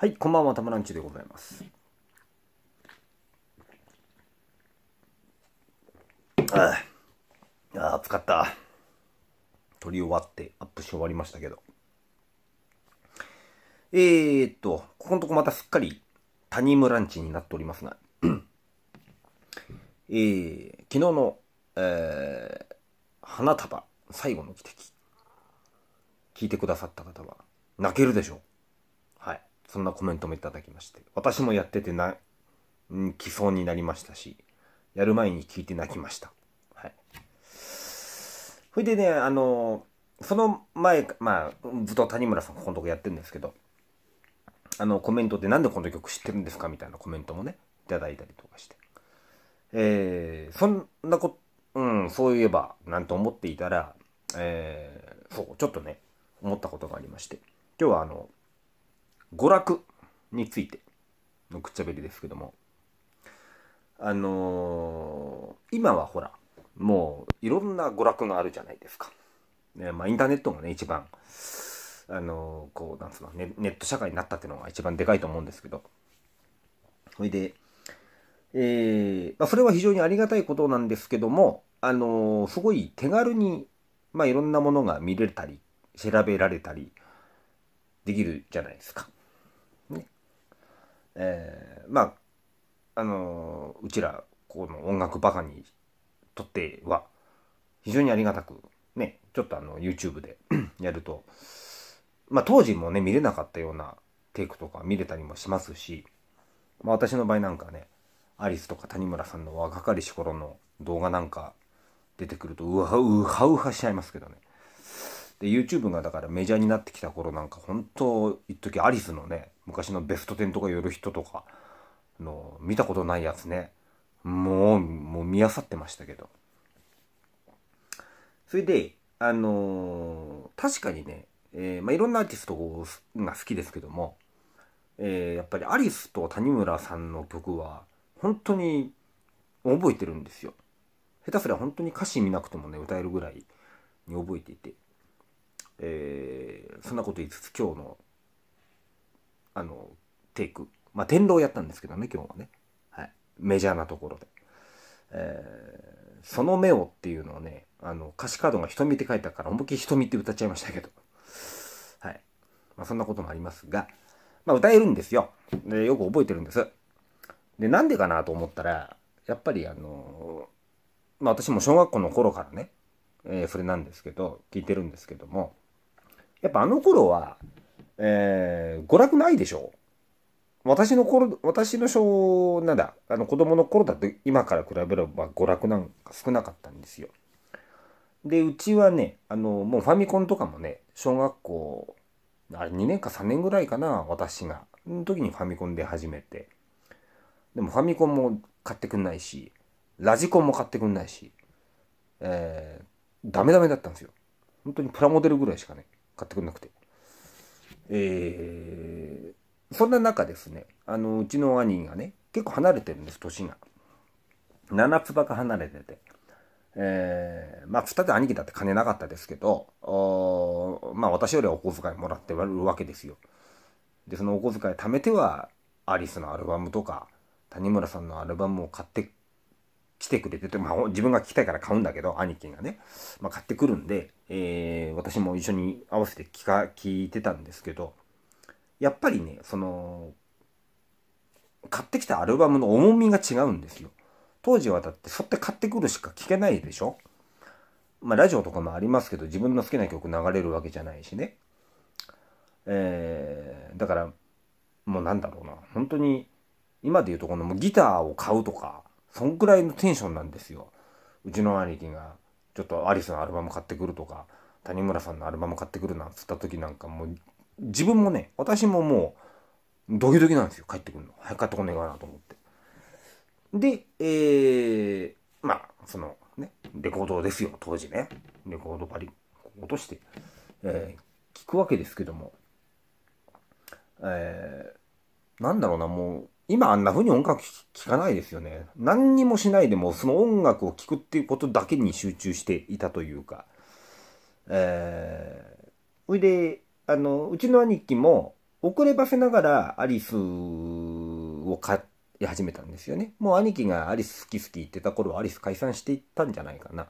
はい、こんばんは、たまらんちでございます。ああ、暑かった。撮り終わって、アップし終わりましたけど。えー、っと、ここのとこまたすっかり、谷村無ランチになっておりますが、えー、昨日の、えー、花束、最後の汽笛、聞いてくださった方は、泣けるでしょう。そんなコメントもいただきまして、私もやっててな、うん、来そうになりましたし、やる前に聞いて泣きました。はい。それでね、あの、その前、まあ、ずっと谷村さんここのとこやってるんですけど、あの、コメントでなんでこの曲知ってるんですかみたいなコメントもね、いただいたりとかして。えー、そんなこと、うん、そういえば、なんて思っていたら、えー、そう、ちょっとね、思ったことがありまして、今日はあの、娯楽についてのくっちゃべりですけどもあのー、今はほらもういろんな娯楽があるじゃないですか。ねまあ、インターネットがね一番あのー、こうなんつうのネネット社会になったっていうのが一番でかいと思うんですけどそれで、えーまあ、それは非常にありがたいことなんですけどもあのー、すごい手軽に、まあ、いろんなものが見れたり調べられたりできるじゃないですか。えー、まああのー、うちらこの音楽バカにとっては非常にありがたくねちょっとあの YouTube で やるとまあ当時もね見れなかったようなテイクとか見れたりもしますし、まあ、私の場合なんかねアリスとか谷村さんの若かりし頃の動画なんか出てくるとうわうはうはしちゃいますけどねで YouTube がだからメジャーになってきた頃なんか本当一時アリスのね昔のベスト10とか寄る人とかの見たことないやつねもうもう見あさってましたけどそれであのー、確かにね、えー、まあ、いろんなアーティストが好きですけども、えー、やっぱりアリスと谷村さんの曲は本当に覚えてるんですよ下手すりゃ本当に歌詞見なくてもね歌えるぐらいに覚えていて、えそんなこと言いつつ今日のあの、テイク。まあ、天狼やったんですけどね、今日はね。はい。メジャーなところで。えー、その目をっていうのをね、あの、歌詞カードが瞳って書いたから、思いっきり瞳って歌っちゃいましたけど。はい。まあ、そんなこともありますが、まあ、歌えるんですよ。で、よく覚えてるんです。で、なんでかなと思ったら、やっぱりあのー、まあ、私も小学校の頃からね、えー、それなんですけど、聞いてるんですけども、やっぱあの頃は、えー、娯楽ないでしょ私の頃、私の小、なんだ、あの子供の頃だと今から比べれば娯楽なんか少なかったんですよ。で、うちはね、あの、もうファミコンとかもね、小学校、あれ2年か3年ぐらいかな、私が。の時にファミコンで始めて。でもファミコンも買ってくんないし、ラジコンも買ってくんないし、えー、ダメダメだったんですよ。本当にプラモデルぐらいしかね、買ってくんなくて。えー、そんな中ですね、あの、うちの兄がね、結構離れてるんです、年が。7つばか離れてて。えー、まあ、つ兄貴だって金なかったですけど、まあ、私よりはお小遣いもらってるわけですよ。で、そのお小遣い貯めては、アリスのアルバムとか、谷村さんのアルバムを買って来てくれてて、まあ、自分が聞きたいから買うんだけど、兄貴がね、まあ、買ってくるんで、えー、私も一緒に合わせて聞か、聞いてたんですけど、やっぱりね、その、買ってきたアルバムの重みが違うんですよ。当時はだって、そって買ってくるしか聞けないでしょまあ、ラジオとかもありますけど、自分の好きな曲流れるわけじゃないしね。えー、だから、もうなんだろうな、本当に、今でいうとこのギターを買うとか、そんくらいのテンションなんですよ。うちの兄貴が、ちょっとアリスのアルバム買ってくるとか、谷村さんのアルバム買ってくるなんつった時なんかもう、自分もね、私ももう、ドキドキなんですよ、帰ってくるの。早く帰ってこねえかなと思って。で、えー、まあ、その、ね、レコードですよ、当時ね。レコードパリ、落として、えー、聞くわけですけども、えー、なんだろうな、もう、今あんな風に音楽聴かないですよね。何にもしないでもその音楽を聴くっていうことだけに集中していたというか。えー、ほいで、あの、うちの兄貴も遅ればせながらアリスを買い始めたんですよね。もう兄貴がアリス好き好き言ってた頃はアリス解散していったんじゃないかな。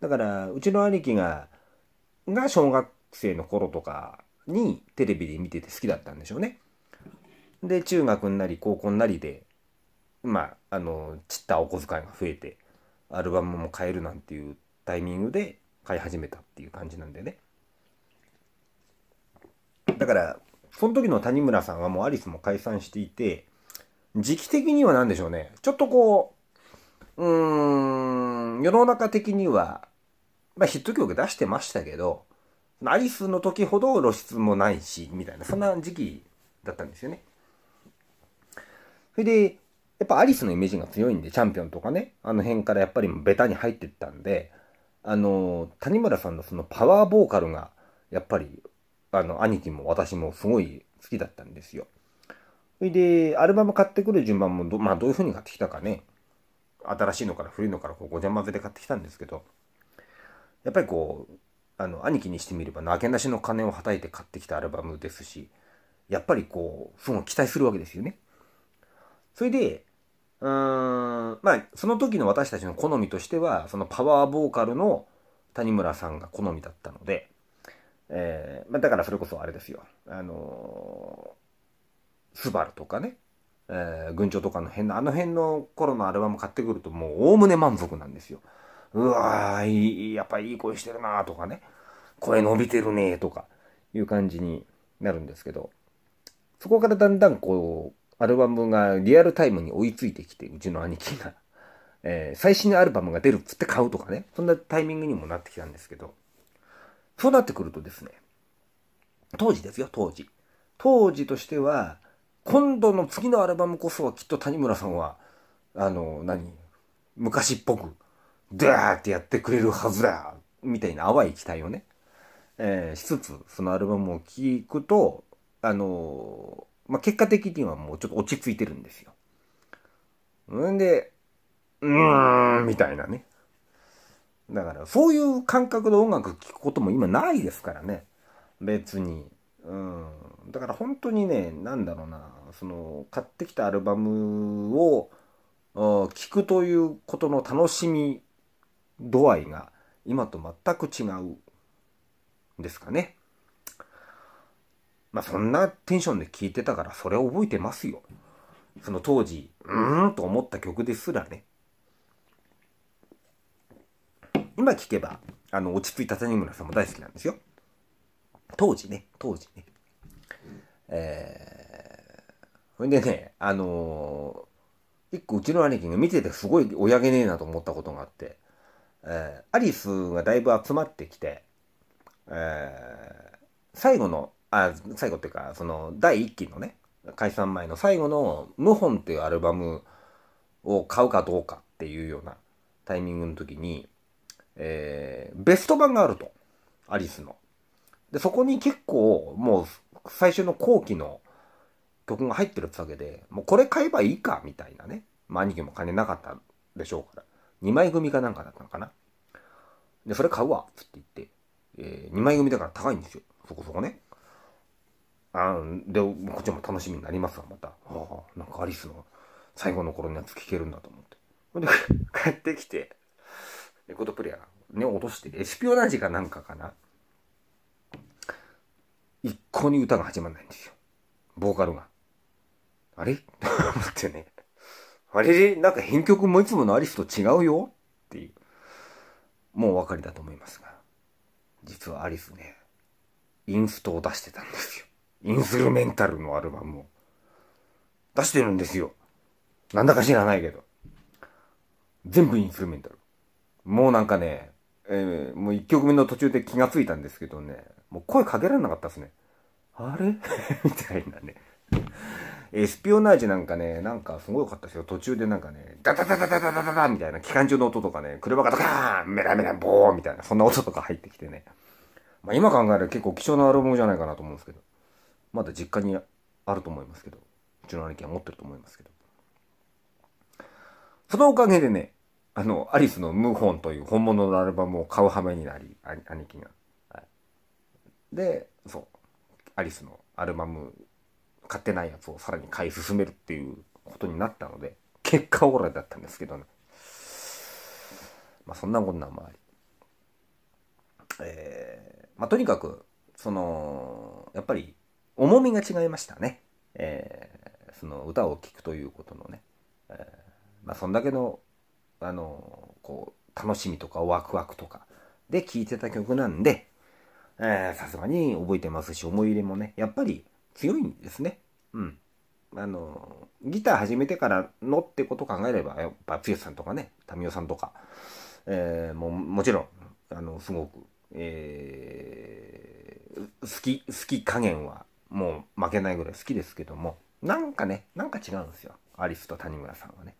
だから、うちの兄貴が、が小学生の頃とかにテレビで見てて好きだったんでしょうね。で中学になり高校になりでまああのちったお小遣いが増えてアルバムも買えるなんていうタイミングで買い始めたっていう感じなんだよねだからその時の谷村さんはもうアリスも解散していて時期的には何でしょうねちょっとこううーん世の中的には、まあ、ヒット曲出してましたけどアリスの時ほど露出もないしみたいなそんな時期だったんですよねそれで、やっぱアリスのイメージが強いんで、チャンピオンとかね、あの辺からやっぱりベタに入ってったんで、あの、谷村さんのそのパワーボーカルが、やっぱり、あの、兄貴も私もすごい好きだったんですよ。それで、アルバム買ってくる順番もど、まあ、どういう風に買ってきたかね、新しいのから古いのからこうごちゃ混ぜで買ってきたんですけど、やっぱりこう、あの、兄貴にしてみれば、なけなしの金をはたいて買ってきたアルバムですし、やっぱりこう、その期待するわけですよね。それで、うーん、まあ、その時の私たちの好みとしては、そのパワーボーカルの谷村さんが好みだったので、えー、まあ、だからそれこそあれですよ、あのー、スバルとかね、えー、群青とかの辺の、あの辺の頃のアルバム買ってくるともうおおむね満足なんですよ。うわー、いい、やっぱいい声してるなーとかね、声伸びてるねーとかいう感じになるんですけど、そこからだんだんこう、アルバムがリアルタイムに追いついてきて、うちの兄貴が、えー、最新のアルバムが出るっつって買うとかね、そんなタイミングにもなってきたんですけど、そうなってくるとですね、当時ですよ、当時。当時としては、今度の次のアルバムこそはきっと谷村さんは、あの、何、昔っぽく、ダーってやってくれるはずだみたいな淡い期待をね、えー、しつつ、そのアルバムを聴くと、あのまあ、結果的にはもうちょっと落ち着いてるんですよ。んで、うーん、みたいなね。だから、そういう感覚で音楽聴くことも今ないですからね。別に。うん。だから本当にね、なんだろうな、その、買ってきたアルバムを、聴くということの楽しみ度合いが今と全く違うですかね。まあ、そんなテンションで聴いてたから、それ覚えてますよ。その当時、うーんと思った曲ですらね。今聴けば、あの、落ち着いた谷村さんも大好きなんですよ。当時ね、当時ね。えー、ほんでね、あのー、一個うちの兄貴が見ててすごい親げねえなと思ったことがあって、えー、アリスがだいぶ集まってきて、えー、最後のあ最後っていうかその第1期のね解散前の最後の「謀反」っていうアルバムを買うかどうかっていうようなタイミングの時に、えー、ベスト版があるとアリスの。でそこに結構もう最初の後期の曲が入ってるってわけでもうこれ買えばいいかみたいなね、まあ、兄貴も金なかったでしょうから2枚組かなんかだったのかなでそれ買うわつって言って、えー、2枚組だから高いんですよそこそこねあで、こっちも楽しみになりますわ、また。ああ、なんかアリスの最後の頃のやつ聞けるんだと思って。ほんで、帰ってきて、レコードプレイヤーね、落として、エスピオナジかなんかかな。一向に歌が始まらないんですよ。ボーカルが。あれ と思ってね。あれなんか編曲もいつものアリスと違うよっていう。もうお分かりだと思いますが。実はアリスね、インストを出してたんですよ。インスルメンタルのアルバムを出してるんですよ。なんだか知らないけど。全部インスルメンタル。もうなんかね、えー、もう1曲目の途中で気がついたんですけどね、もう声かけられなかったですね。あれ みたいなね。エスピオナージなんかね、なんかすごい良かったですよ。途中でなんかね、ダダダダダダダダダみたいな、機関銃の音とかね、車がドカーンメラメラボーンみたいな、そんな音とか入ってきてね。まあ今考えると結構貴重なアルバムじゃないかなと思うんですけど。まだ実家にあると思いますけど、うちの兄貴は持ってると思いますけど。そのおかげでね、あの、アリスのムーホンという本物のアルバムを買う羽目になり、兄貴が。はい、で、そう、アリスのアルバム、買ってないやつをさらに買い進めるっていうことになったので、結果オーラだったんですけどね。まあ、そんなこんなもあり。えー、まあ、とにかく、その、やっぱり、重みが違いましたね、えー、その歌を聴くということのね、えー、まあ、そんだけのあのこう楽しみとかワクワクとかで聴いてた曲なんでさすがに覚えてますし思い入れもねやっぱり強いんですねうんあのギター始めてからのってことを考えればやっぱ剛さんとかね民生さんとか、えー、ももちろんあのすごく、えー、好き好き加減はもう負けないぐらい好きですけども、なんかね、なんか違うんですよ。アリスと谷村さんはね。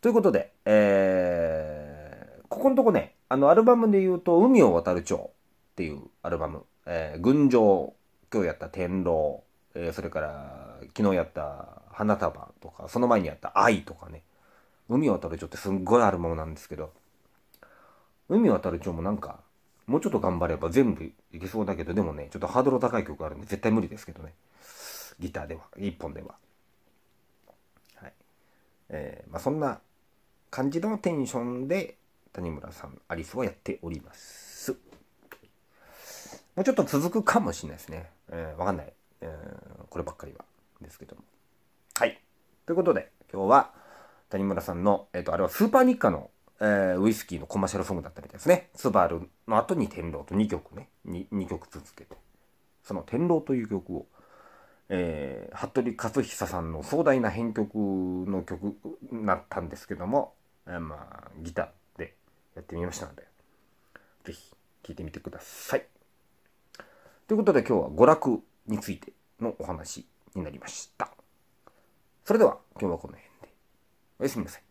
ということで、えー、ここのとこね、あの、アルバムで言うと、海を渡る蝶っていうアルバム、えー、群青、今日やった天狼、えー、それから昨日やった花束とか、その前にやった愛とかね、海を渡る蝶ってすんごいアルバムなんですけど、海を渡る蝶もなんか、もうちょっと頑張れば全部いけそうだけど、でもね、ちょっとハードル高い曲あるんで、絶対無理ですけどね。ギターでは、一本では。はい。えー、まあそんな感じのテンションで、谷村さん、アリスはやっております。もうちょっと続くかもしれないですね。えー、わかんない。えー、こればっかりは。ですけども。はい。ということで、今日は、谷村さんの、えっ、ー、と、あれはスーパー日課のえー、ウイスキーのコマーシャルソングだったみたいですね。スバルの後に天狼と2曲ね、2, 2曲続けて、その天狼という曲を、えー、服部克久さんの壮大な編曲の曲になったんですけども、えー、まあ、ギターでやってみましたので、ぜひ聴いてみてください。ということで今日は娯楽についてのお話になりました。それでは今日はこの辺で。おやすみなさい。